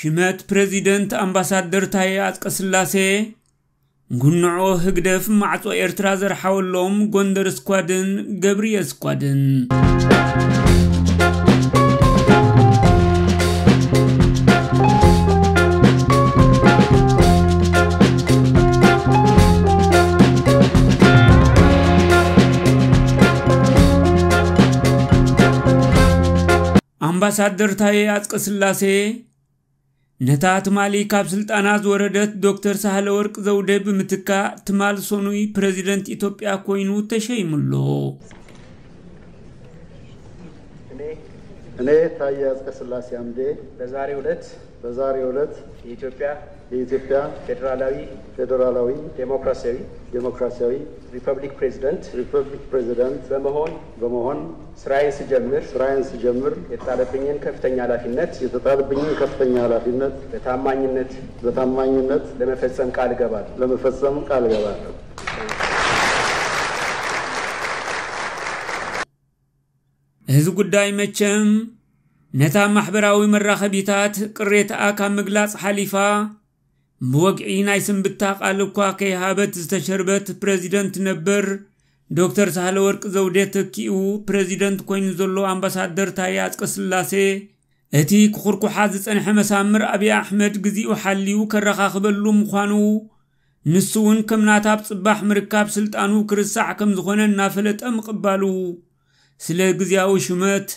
ሽመት ፕሬዚደንት ኣምባሳደር ታዬ ኣፅቀስላሴ ጉንዖ ህግደፍ ማዕፆ ኤርትራ ዘርሓወሎም ጎንደር ስኳድን ገብርየ ስኳድን አምባሳደር ታዬ አፅቀስላሴ ነታ ማሊ ካብ ስልጣና ዝወረደት ዶክተር ሳህለ ወርቅ ዘውደ ብምትካ ትማል ሶኑይ ፕሬዚደንት ኢትዮጵያ ኮይኑ ተሸይሙሎ እኔ ታዬ ስላሴ አምዴ በዛሬ ዕለት በዛሬ ዕለት የኢትዮጵያ የኢትዮጵያ ፌዴራላዊ ፌዴራላዊ ዴሞክራሲያዊ ዴሞክራሲያዊ ሪፐብሊክ ፕሬዝዳንት ሪፐብሊክ ፕሬዚደንት በመሆን በመሆን ስራዬን ስጀምር ስራዬን ስጀምር የተጣለብኝን ከፍተኛ ኃላፊነት የተጣለብኝን ከፍተኛ ኃላፊነት በታማኝነት በታማኝነት ለመፈጸም ቃል እገባለሁ ለመፈጸም ቃል እገባለሁ። እዚ ጉዳይ መቸም ነታ ማሕበራዊ መራኸቢታት ቅሬታኣ ካብ ምግላጽ ሓሊፋ ብወግዒ ናይ ስምብታ ቓል እኳ ከይሃበት ዝተሸርበት ፕረዚደንት ነበር ዶክተር ሳህለ ወርቂ ዘውዴ ተኪኡ ፕረዚደንት ኮይኑ ዘሎ ኣምባሳደር ታዬ ስላሴ እቲ ክኹርኩሓት ዝጸንሐ መሳምር ኣብዪ ኣሕመድ ግዜኡ ሓልዩ ከረኻኽበሉ ምዃኑ ንሱ እውን ከም ናታብ ጽባሕ ምርካብ ስልጣኑ ክርሳዕ ከም ዝኾነ እናፈለጠ ምቕባሉ ስለ ግዜያዊ ሽመት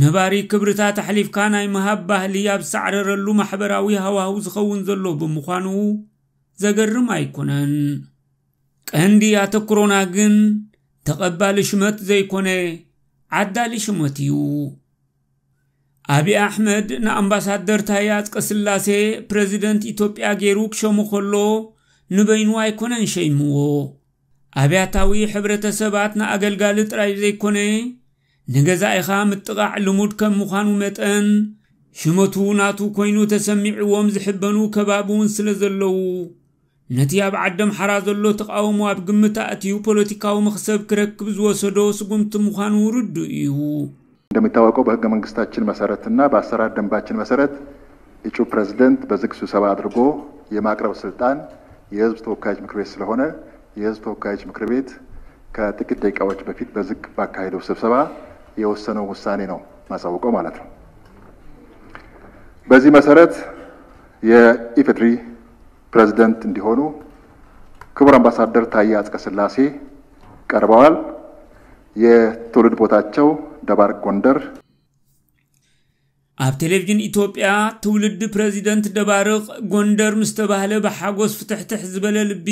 ነባሪ ክብርታት ኣሕሊፍካ ናይ ምሃብ ባህሊ ኣብ ዝሰዕረረሉ ማሕበራዊ ሃዋህው ዝኸውን ዘሎ ብምዃኑ ዘገርም ኣይኮነን ቀንዲ ኣተኩሮና ግን ተቐባሊ ሽመት ዘይኮነ ዓዳሊ ሽመት እዩ ኣብ ኣሕመድ ንኣምባሳደር ታዬ ኣፅቀስላሴ ፕረዚደንት ኢትዮጵያ ገይሩ ክሸሙ ከሎ ንበይኑ ኣይኮነን ሸይምዎ ኣብያታዊ ሕብረተሰባት ንኣገልጋሊ ጥራይ ዘይኮነ ንገዛኢኻ ምጥቓዕ ልሙድ ከም ምዃኑ መጠን ሽመቱ ናቱ ኮይኑ ተሰሚዕዎም ዝሕበኑ ከባቢ እውን ስለ ዘለዉ ነቲ ኣብ ዓደም ሓራ ዘሎ ተቃውሞ ኣብ ግምታ እትዩ ፖለቲካዊ መክሰብ ክረክብ ዝወሰዶ ስጉምቲ ምዃኑ ርዱ እዩ እንደሚታወቀው በህገ መንግስታችን መሰረትና በአሰራር ደንባችን መሰረት እጩ ፕሬዚደንት በዝግ ስብሰባ አድርጎ የማቅረብ ስልጣን የህዝብ ተወካዮች ምክር ቤት ስለሆነ የህዝብ ተወካዮች ምክር ቤት ከጥቂት ደቂቃዎች በፊት በዝግ ባካሄደው ስብሰባ የወሰነው ውሳኔ ነው ማሳውቀው ማለት ነው። በዚህ መሰረት የኢፌድሪ ፕሬዚደንት እንዲሆኑ ክቡር አምባሳደር ታዬ አጽቀ ሥላሴ ቀርበዋል። የትውልድ ቦታቸው ደባርቅ ጎንደር ኣብ ቴሌቭዥን ኢትዮጵያ ትውልድ ፕሬዚደንት ደባርቕ ጎንደር ምስ ተባህለ ብሓጎስ ፍትሕትሕ ዝበለ ልቢ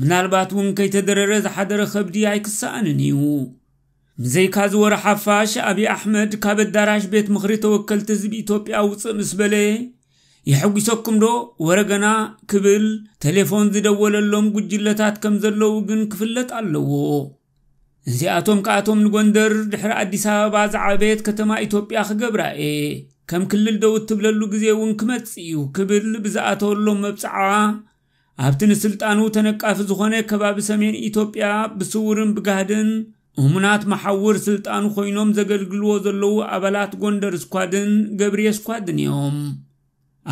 ምናልባት እውን ከይተደረረ ዝሓደረ ከብዲ ኣይክሰኣንን እዩ ምዘይካ ዝወረ ሓፋሽ ኣብዪ ኣሕመድ ካብ ኣዳራሽ ቤት ምኽሪ ተወከልቲ ህዝቢ ኢትዮጵያ ውፅእ ምስ በለ የሐጒሰኩም ዶ ወረገና ክብል ቴሌፎን ዝደወለሎም ጉጅለታት ከም ዘለዉ ግን ክፍለጥ ኣለዎ እዚኣቶም ከኣቶም ንጐንደር ድሕሪ ኣዲስ ኣበባ ዝዓበየት ከተማ ኢትዮጵያ ክገብራ እየ ከም ክልል ደው እትብለሉ ግዜ እውን ክመጽ እዩ ክብል ብዝኣተወሎም መብፅዓ ኣብቲ ንስልጣኑ ተነቃፊ ዝኾነ ከባቢ ሰሜን ኢትዮጵያ ብስውርን ብጋህድን እሙናት መሓውር ስልጣኑ ኮይኖም ዘገልግልዎ ዘለዉ ኣባላት ጎንደር ስኳድን ገብርየ ስኳድን እዮም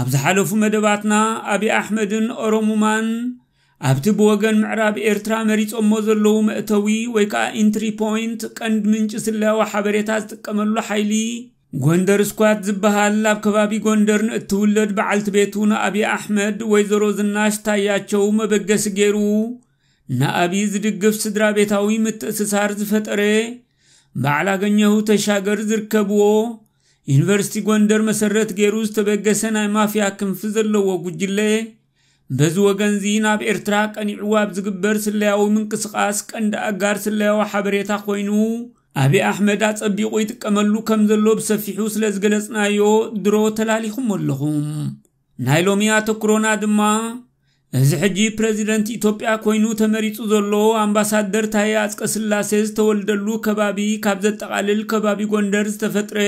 ኣብ ዝሓለፉ መደባትና ኣብዪ ኣሕመድን ኦሮሙማን ኣብቲ ብወገን ምዕራብ ኤርትራ መሪፆሞ ዘለዉ መእተዊ ወይ ከዓ ኢንትሪ ፖይንት ቀንዲ ምንጪ ስለያዊ ሓበሬታ ዝጥቀመሉ ሓይሊ ጎንደር እስኳት ዝበሃል ኣብ ከባቢ ጎንደርን እትውለድ በዓልቲ ቤቱን ንኣብዪ ኣሕመድ ወይዘሮ ዝናሽ ታያቸው መበገሲ ገይሩ ንኣብዪ ዝድግፍ ስድራ ቤታዊ ምትእስሳር ዝፈጠረ በዓል ኣገኘሁ ተሻገር ዝርከብዎ ዩኒቨርሲቲ ጎንደር መሰረት ገይሩ ዝተበገሰ ናይ ማፍያ ክንፊ ዘለዎ ጉጅለ በዚ ወገን እዚ ናብ ኤርትራ ቀኒዕዋ ኣብ ዝግበር ስለያዊ ምንቅስቓስ ቀንዲ ኣጋር ስለያዊ ሓበሬታ ኮይኑ ኣብ ኣሕመድ ኣፀቢቑ ይጥቀመሉ ከም ዘሎ ብሰፊሑ ስለ ዝገለጽናዮ ድሮ ተላሊኹም ኣለኹም ናይ ሎሚ ኣተኩሮና ድማ እዚ ሕጂ ፕረዚደንት ኢትዮጵያ ኮይኑ ተመሪጹ ዘሎ ኣምባሳደር ታይ ኣፅቀ ስላሴ ዝተወልደሉ ከባቢ ካብ ዘጠቓልል ከባቢ ጎንደር ዝተፈጥረ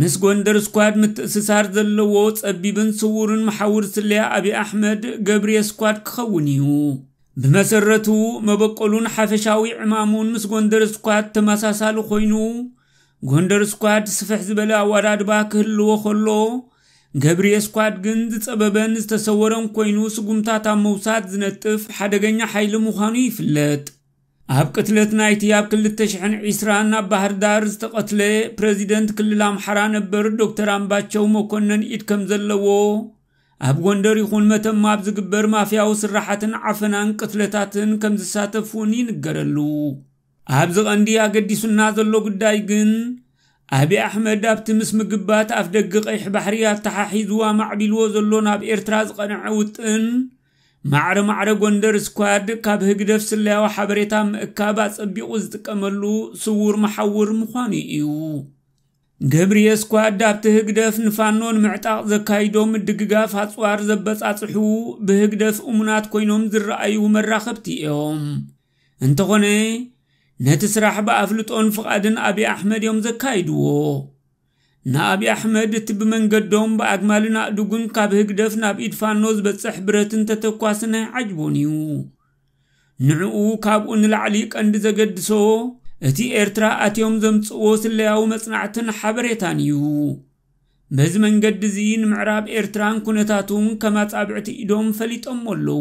ምስ ጎንደር ስኳድ ምትእስሳር ዘለዎ ጸቢብን ስውርን መሓውር ስለያ ኣብዪ ኣሕመድ ገብርየ ስኳድ ክኸውን እዩ ብመሰረቱ መበቆሉን ሓፈሻዊ ዕማሙን ምስ ጎንደር ስኳድ ተመሳሳሊ ኮይኑ ጎንደር ስኳድ ስፍሕ ዝበለ ኣዋዳድባ ክህልዎ ከሎ ገብሪ ስኳድ ግን ዝፀበበን ዝተሰወረን ኮይኑ ስጉምታት ኣብ መውሳድ ዝነጥፍ ሓደገኛ ሓይሊ ምዃኑ ይፍለጥ ኣብ ቅትለት ናይቲ ኣብ 220 ናብ ባህር ዳር ዝተቐትለ ፕረዚደንት ክልል ኣምሓራ ነበር ዶክተር ኣምባቸው መኮነን ኢድ ከም ዘለዎ ኣብ ጎንደር ይኹን መተማ ኣብ ዝግበር ማፍያዊ ስራሓትን ዓፈናን ቅትለታትን ከም ዝሳተፉን ይንገረሉ ኣብዚ ቐንዲ ኣገዲሱና ዘሎ ጉዳይ ግን ኣብ ኣሕመድ ኣብቲ ምስ ምግባት ኣፍ ደጊ ቀይሕ ባሕሪ ኣተሓሒዝዋ ማዕቢልዎ ዘሎ ናብ ኤርትራ ዝቐንዐ ውጥን ማዕረ ማዕረ ጎንደር ስኳድ ካብ ህግደፍ ስለያዊ ሓበሬታ ምእካብ ኣጸቢቑ ዝጥቀመሉ ስውር መሓውር ምዃኑ እዩ ገብርዬስ ኳ ዳብቲ ህግደፍ ንፋኖን ምዕጣቕ ዘካይዶም ድግጋፍ ኣፅዋር ዘበጻጽሑ ብህግደፍ እሙናት ኮይኖም ዝረኣዩ መራኸብቲ እዮም እንተኾነ ነቲ ስራሕ ብኣፍልጦን ፍቓድን ኣብዪ ኣሕመድ እዮም ዘካይድዎ ንኣብዪ ኣሕመድ እቲ ብመንገዶም ብኣግማልን ኣእዱጉን ካብ ህግደፍ ናብ ኢድ ፋኖ ዝበጽሕ ብረትን ተተኳስን ኣይዓጅቦን እዩ ንዕኡ ካብኡ ንላዕሊ ቀንዲ ዘገድሶ እቲ ኤርትራ ኣትዮም ዘምፅዎ ስለያዊ መፅናዕትን ሓበሬታን እዩ በዚ መንገዲ እዚ ንምዕራብ ኤርትራን ኩነታቱን ከማጻብዕቲ ኢዶም ፈሊጦም ኣለዉ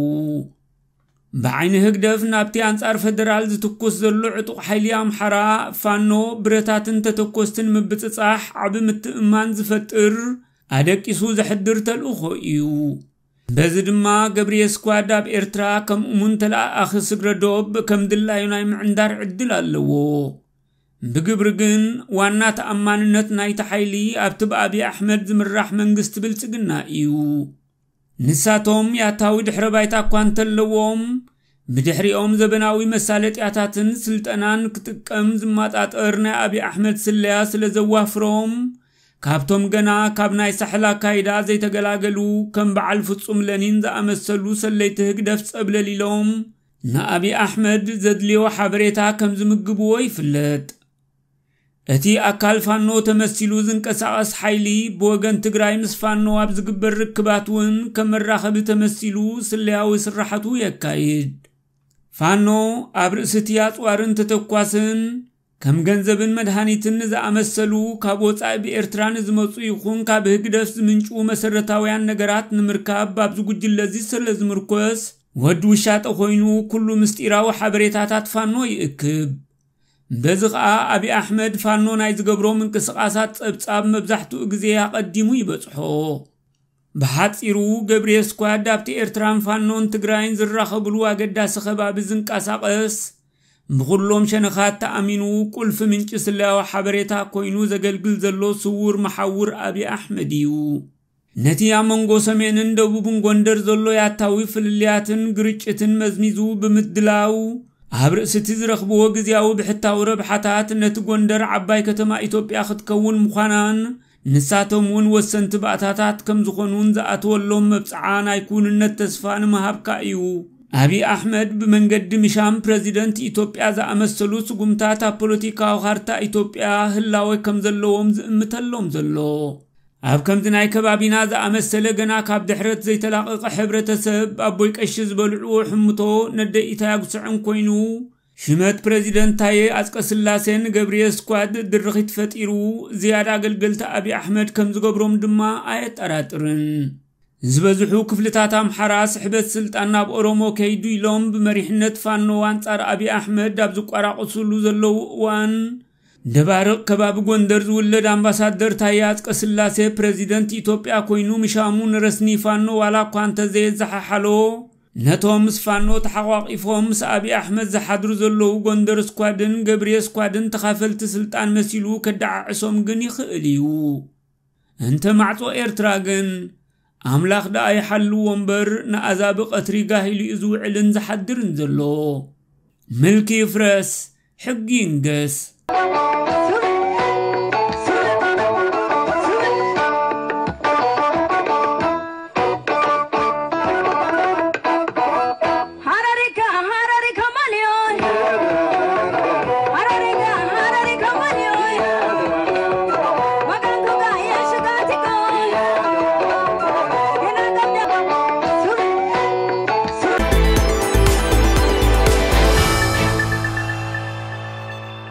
ብዓይኒ ህግደፍ ናብቲ ኣንጻር ፈደራል ዝትኩስ ዘሎ ዕጡቕ ሓይሊ ኣምሓራ ፋኖ ብረታትን ተተኮስትን ምብፅጻሕ ዓብ ምትእማን ዝፈጥር ኣደቂሱ ዘሕድር ተልእኾ እዩ በዚ ድማ ገብሪ ስኳድ ኣብ ኤርትራ ከምኡ'ውን ተለኣኺ ስግረዶብ ከም ድላዩ ናይ ምዕንዳር ዕድል ኣለዎ ብግብሪ ግን ዋና ተኣማንነት ናይቲ ሓይሊ ኣብቲ ብኣብዪ ኣሕመድ ዝምራሕ መንግስቲ ብልጽግና እዩ ንሳቶም ያታዊ ድሕረ ባይታ እኳ እንተለዎም ብድሕሪኦም ዘበናዊ መሳለጥያታትን ስልጠናን ክጥቀም ዝማጣጠር ናይ ኣብዪ ኣሕመድ ስለያ ስለ ዘዋፍሮም ካብቶም ገና ካብ ናይ ሳሕላ ካይዳ ዘይተገላገሉ ከም በዓል ፍጹም ለኒን ዝኣመሰሉ ሰለይቲ ህግደፍ ጸብለሊሎም ንኣብዪ ኣሕመድ ዘድልዮ ሓበሬታ ከም ዝምግብዎ ይፍለጥ እቲ ኣካል ፋኖ ተመሲሉ ዝንቀሳቐስ ሓይሊ ብወገን ትግራይ ምስ ፋኖ ኣብ ዝግበር ርክባት እውን ከም መራኸቢ ተመሲሉ ስለያዊ ስራሕቱ የካይድ ፋኖ ኣብ ርእሲ እቲ ኣፅዋርን ተተኳስን ከም ገንዘብን መድሃኒትን ዝኣመሰሉ ካብ ወፃኢ ብኤርትራን ዝመፁ ይኹን ካብ ህግደፍ ዝምንጩ መሰረታውያን ነገራት ንምርካብ ኣብ ጉጅለ እዚ ስለ ዝምርኮስ ወዲ ውሻጠ ኮይኑ ኩሉ ምስጢራዊ ሓበሬታታት ፋኖ ይእክብ በዚ ከዓ ኣብ ኣሕመድ ፋኖ ናይ ዝገብሮም እንቅስቃሳት ጸብጻብ መብዛሕትኡ ግዜ ኣቐዲሙ ይበጽሖ ብሓፂሩ ገብሪ ስኳድ ኣብቲ ኤርትራን ፋኖን ትግራይን ዝራኸብሉ ኣገዳሲ ኸባቢ ዝንቀሳቐስ نغلوم شنخات تأمينو كل فمن كسلا وحبريتا كوينو زقلقل زلو صور محور أبي أحمديو نتي منغو سمينن دبوبن غندر زلو ياتاوي فللياتن قرشتن مزميزو بمدلاو هبر ستيز رخبو وقزياو بحتاو ربحتات نتي غندر عباي كتما إتوبيا خدكوون مخانان نساتهم وسنت بأتاتات كم زخونون زأتولهم مبسعان يكون النتسفان مهبكا إيو አቢ አሕመድ ብመንገድ ምሻም ፕረዚደንት ኢትዮጵያ ዝኣመሰሉ ስጉምታት ኣብ ፖለቲካዊ ካርታ ኢትዮጵያ ህላወይ ከም ዘለዎም ዝእምተሎም ዘሎ ኣብ ከምዚ ናይ ከባቢና ዝኣመሰለ ገና ካብ ድሕረት ዘይተላቐቐ ሕብረተሰብ ኣቦይ ቀሺ ዝበልዕዎ ሕምቶ ነደይ ኢታያጉስዕን ኮይኑ ሽመት ፕረዚደንት ታየ ኣፅቀ ስላሴን ገብርኤ ስኳድ ድርኺት ፈጢሩ ዝያዳ ኣገልገልቲ አብዪ ኣሕመድ ከም ዝገብሮም ድማ ኣየጠራጥርን ዝበዝሑ ክፍልታት ኣምሓራ ስሕበት ስልጣን ናብ ኦሮሞ ከይዱ ኢሎም ብመሪሕነት ፋኖ ኣንጻር ኣብዪ ኣሕመድ ኣብ ዝቋራቐሱሉ ዘለዉ እዋን ደባርቕ ከባቢ ጎንደር ዝውለድ ኣምባሳደር ታዬ ኣፅቀስላሴ ፕረዚደንት ኢትዮጵያ ኮይኑ ምሻሙ ንረስኒ ፋኖ ዋላ እኳ እንተዘየዘሓሓሎ ነቶም ምስ ፋኖ ተሓቋቒፎም ምስ ኣብዪ ኣሕመድ ዝሓድሩ ዘለዉ ጎንደር ስኳድን ገብርኤ ስኳድን ተኻፈልቲ ስልጣን መሲሉ ከደዓዕሶም ግን ይኽእል እዩ እንተ ማዕጾ ኤርትራ ግን أملاخ أي حلو ومبر نأذاب قطري قاهلي إزو علن زحدر زلو ملكي فرس حقين قس